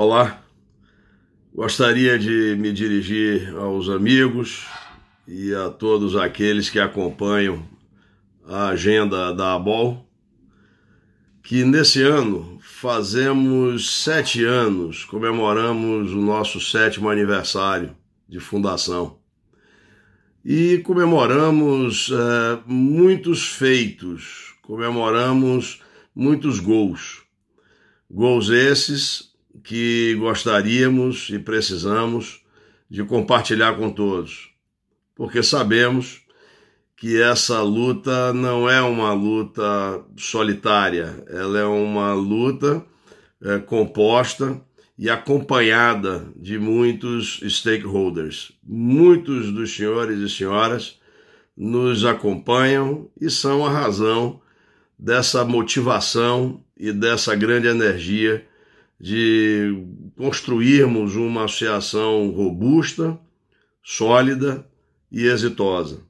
Olá, gostaria de me dirigir aos amigos e a todos aqueles que acompanham a agenda da ABOL, que nesse ano fazemos sete anos, comemoramos o nosso sétimo aniversário de fundação e comemoramos é, muitos feitos, comemoramos muitos gols. Gols esses que gostaríamos e precisamos de compartilhar com todos, porque sabemos que essa luta não é uma luta solitária, ela é uma luta é, composta e acompanhada de muitos stakeholders. Muitos dos senhores e senhoras nos acompanham e são a razão dessa motivação e dessa grande energia de construirmos uma associação robusta, sólida e exitosa.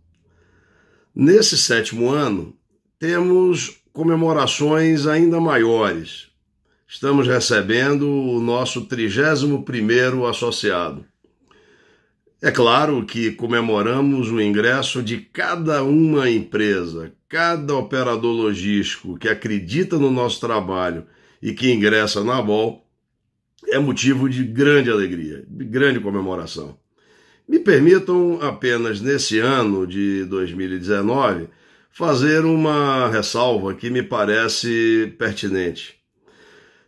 Nesse sétimo ano, temos comemorações ainda maiores. Estamos recebendo o nosso 31º associado. É claro que comemoramos o ingresso de cada uma empresa, cada operador logístico que acredita no nosso trabalho e que ingressa na BOL, é motivo de grande alegria, de grande comemoração. Me permitam apenas nesse ano de 2019 fazer uma ressalva que me parece pertinente.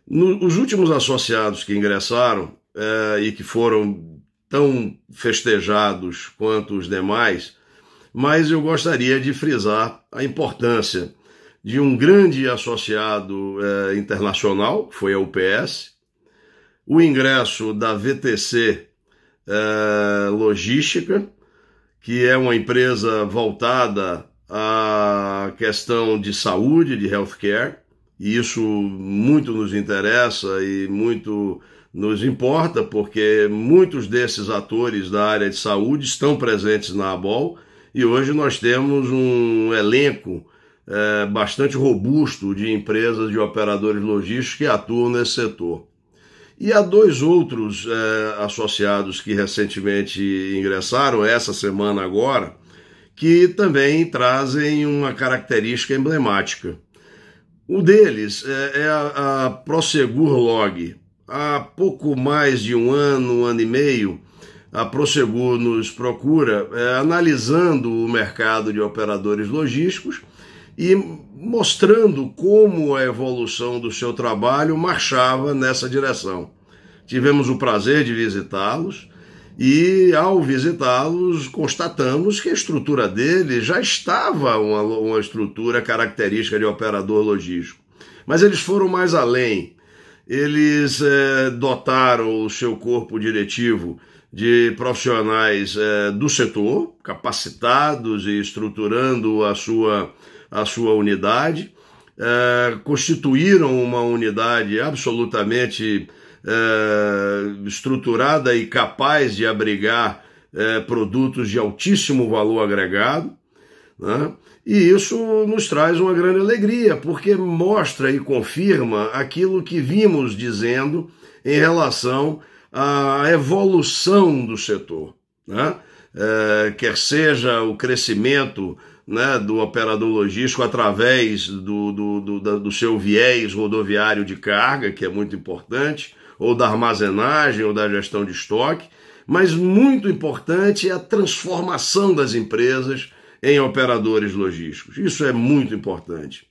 No, os últimos associados que ingressaram eh, e que foram tão festejados quanto os demais, mas eu gostaria de frisar a importância de um grande associado eh, internacional, que foi a UPS, o ingresso da VTC eh, Logística, que é uma empresa voltada à questão de saúde, de healthcare, e isso muito nos interessa e muito nos importa, porque muitos desses atores da área de saúde estão presentes na ABOL e hoje nós temos um elenco é, bastante robusto de empresas de operadores logísticos que atuam nesse setor. E há dois outros é, associados que recentemente ingressaram, essa semana agora, que também trazem uma característica emblemática. Um deles é, é a, a Prosegur Log. Há pouco mais de um ano, um ano e meio, a Prosegur nos procura é, analisando o mercado de operadores logísticos e mostrando como a evolução do seu trabalho marchava nessa direção. Tivemos o prazer de visitá-los e, ao visitá-los, constatamos que a estrutura dele já estava uma, uma estrutura característica de operador logístico. Mas eles foram mais além. Eles é, dotaram o seu corpo diretivo de profissionais é, do setor, capacitados e estruturando a sua a sua unidade, é, constituíram uma unidade absolutamente é, estruturada e capaz de abrigar é, produtos de altíssimo valor agregado. Né? E isso nos traz uma grande alegria, porque mostra e confirma aquilo que vimos dizendo em relação à evolução do setor. Né? É, quer seja o crescimento né, do operador logístico através do, do, do, do seu viés rodoviário de carga, que é muito importante, ou da armazenagem, ou da gestão de estoque, mas muito importante é a transformação das empresas em operadores logísticos. Isso é muito importante.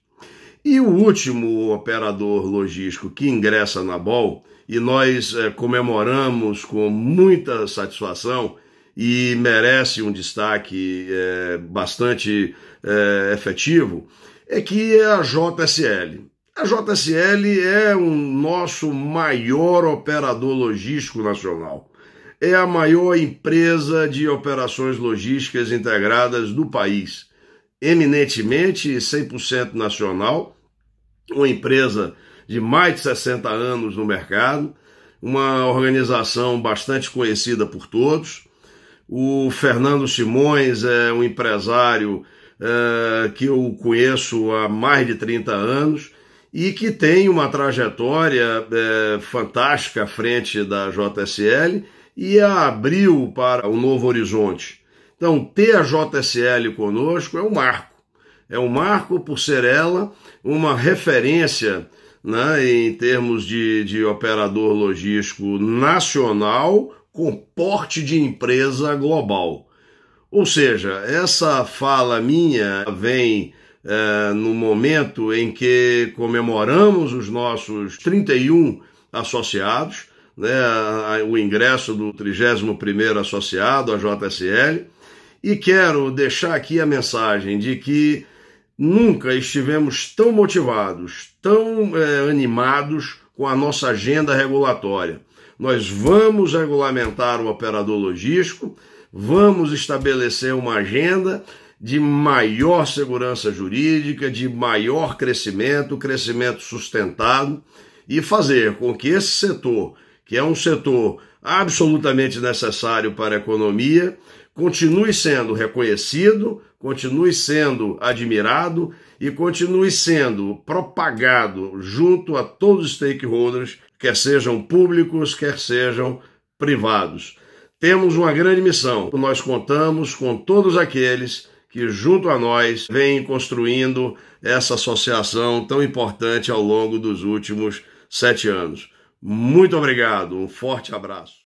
E o último operador logístico que ingressa na BOL, e nós é, comemoramos com muita satisfação, e merece um destaque é, bastante é, efetivo, é que é a JSL. A JSL é o nosso maior operador logístico nacional. É a maior empresa de operações logísticas integradas do país. Eminentemente 100% nacional, uma empresa de mais de 60 anos no mercado, uma organização bastante conhecida por todos o Fernando Simões é um empresário é, que eu conheço há mais de 30 anos e que tem uma trajetória é, fantástica à frente da JSL e a abriu para o novo horizonte. Então, ter a JSL conosco é um marco. É um marco por ser ela uma referência né, em termos de, de operador logístico nacional com porte de empresa global. Ou seja, essa fala minha vem é, no momento em que comemoramos os nossos 31 associados, né, o ingresso do 31º associado a JSL, e quero deixar aqui a mensagem de que nunca estivemos tão motivados, tão é, animados com a nossa agenda regulatória nós vamos regulamentar o operador logístico, vamos estabelecer uma agenda de maior segurança jurídica, de maior crescimento, crescimento sustentado e fazer com que esse setor, que é um setor absolutamente necessário para a economia, continue sendo reconhecido, continue sendo admirado e continue sendo propagado junto a todos os stakeholders quer sejam públicos, quer sejam privados. Temos uma grande missão. Nós contamos com todos aqueles que, junto a nós, vêm construindo essa associação tão importante ao longo dos últimos sete anos. Muito obrigado, um forte abraço.